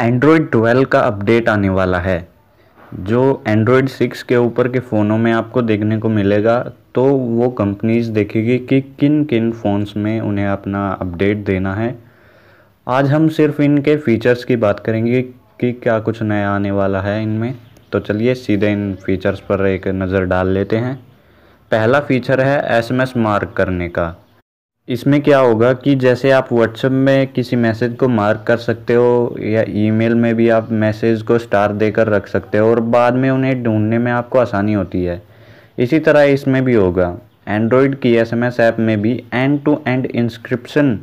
Android 12 का update आने वाला है जो एंड्रॉयड 6 के ऊपर के फ़ोनों में आपको देखने को मिलेगा तो वो कंपनीज देखेगी कि किन किन फ़ोन्स में उन्हें अपना अपडेट देना है आज हम सिर्फ इनके फ़ीचर्स की बात करेंगे कि क्या कुछ नया आने वाला है इनमें तो चलिए सीधे इन फ़ीचर्स पर एक नज़र डाल लेते हैं पहला फ़ीचर है एसएमएस मार्क करने का इसमें क्या होगा कि जैसे आप व्हाट्सएप में किसी मैसेज को मार्क कर सकते हो या ईमेल में भी आप मैसेज को स्टार देकर रख सकते हो और बाद में उन्हें ढूंढने में आपको आसानी होती है इसी तरह इसमें भी होगा एंड्रॉयड की एसएमएस ऐप में भी end to end encryption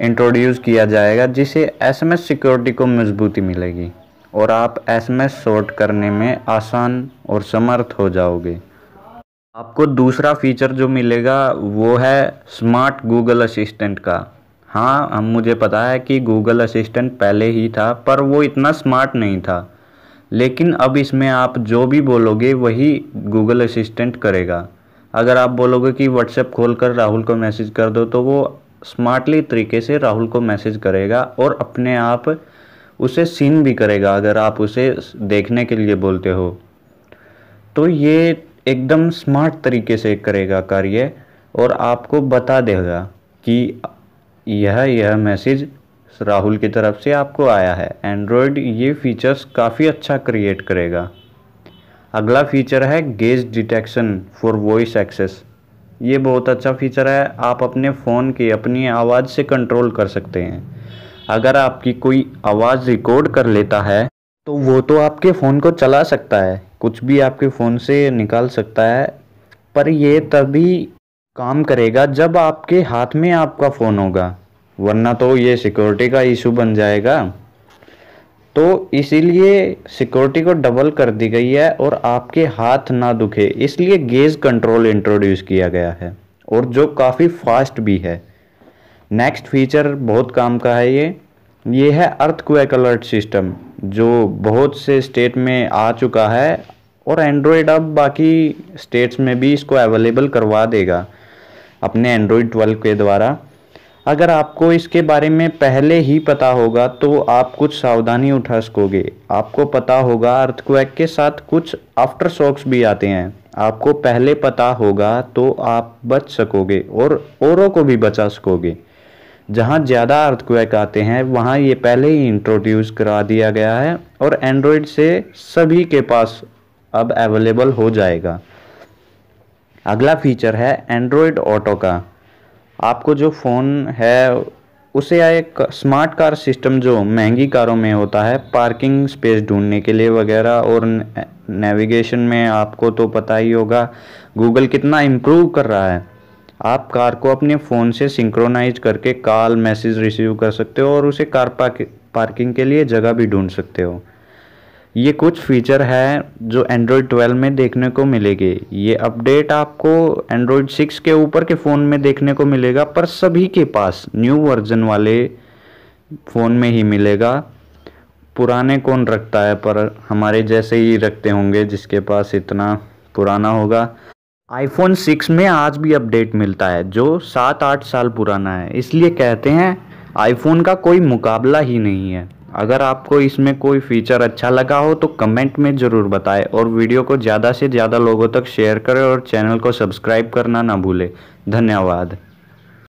introduce किया जाएगा जिसे एसएमएस सिक्योरिटी को मजबूती मिलेगी और आप एसएमएस शॉर्ट करने में आसान और समर्थ हो जाओगे आपको दूसरा फीचर जो मिलेगा वो है स्मार्ट गूगल असिस्टेंट का हाँ हम मुझे पता है कि गूगल असिस्टेंट पहले ही था पर वो इतना स्मार्ट नहीं था लेकिन अब इसमें आप जो भी बोलोगे वही गूगल असिस्टेंट करेगा अगर आप बोलोगे कि व्हाट्सएप खोल कर राहुल को मैसेज कर दो तो वो स्मार्टली तरीके से राहुल को मैसेज करेगा और अपने आप उसे सीन भी करेगा अगर आप उसे देखने के लिए बोलते हो तो ये एकदम स्मार्ट तरीके से करेगा कार्य और आपको बता देगा कि यह यह मैसेज राहुल की तरफ से आपको आया है एंड्रॉयड ये फीचर्स काफ़ी अच्छा क्रिएट करेगा अगला फीचर है gaze detection for voice access ये बहुत अच्छा फीचर है आप अपने फ़ोन की अपनी आवाज़ से कंट्रोल कर सकते हैं अगर आपकी कोई आवाज़ रिकॉर्ड कर लेता है तो वो तो आपके फ़ोन को चला सकता है कुछ भी आपके फ़ोन से निकाल सकता है पर ये तभी काम करेगा जब आपके हाथ में आपका फ़ोन होगा वरना तो ये सिक्योरिटी का इशू बन जाएगा तो इसीलिए सिक्योरिटी को डबल कर दी गई है और आपके हाथ ना दुखे इसलिए गेज कंट्रोल इंट्रोड्यूस किया गया है और जो काफ़ी फास्ट भी है नेक्स्ट फीचर बहुत काम का है ये ये है अर्थ क्वेक अलर्ट सिस्टम जो बहुत से स्टेट में आ चुका है और एंड्रॉयड अब बाकी स्टेट्स में भी इसको अवेलेबल करवा देगा अपने एंड्रॉयड ट्वेल्व के द्वारा अगर आपको इसके बारे में पहले ही पता होगा तो आप कुछ सावधानी उठा सकोगे आपको पता होगा अर्थक्वैक के साथ कुछ आफ्टर शॉक्स भी आते हैं आपको पहले पता होगा तो आप बच सकोगे और औरों को भी बचा सकोगे जहाँ ज़्यादा अर्थक्वैक आते हैं वहाँ ये पहले ही इंट्रोड्यूस करा दिया गया है और एंड्रॉयड से सभी के पास अब अवेलेबल हो जाएगा अगला फीचर है एंड्रॉयड ऑटो का आपको जो फ़ोन है उसे या एक स्मार्ट कार सिस्टम जो महंगी कारों में होता है पार्किंग स्पेस ढूंढने के लिए वगैरह और नेविगेशन में आपको तो पता ही होगा गूगल कितना इम्प्रूव कर रहा है आप कार को अपने फ़ोन से सिंक्रोनाइज करके कॉल मैसेज रिसीव कर सकते हो और उसे कार पार्किंग के लिए जगह भी ढूंढ सकते हो ये कुछ फीचर है जो एंड्रॉयड 12 में देखने को मिलेंगे ये अपडेट आपको एंड्रॉयड 6 के ऊपर के फ़ोन में देखने को मिलेगा पर सभी के पास न्यू वर्जन वाले फ़ोन में ही मिलेगा पुराने कौन रखता है पर हमारे जैसे ही रखते होंगे जिसके पास इतना पुराना होगा आईफोन 6 में आज भी अपडेट मिलता है जो सात आठ साल पुराना है इसलिए कहते हैं आईफोन का कोई मुकाबला ही नहीं है अगर आपको इसमें कोई फीचर अच्छा लगा हो तो कमेंट में ज़रूर बताएं और वीडियो को ज़्यादा से ज़्यादा लोगों तक शेयर करें और चैनल को सब्सक्राइब करना ना भूलें धन्यवाद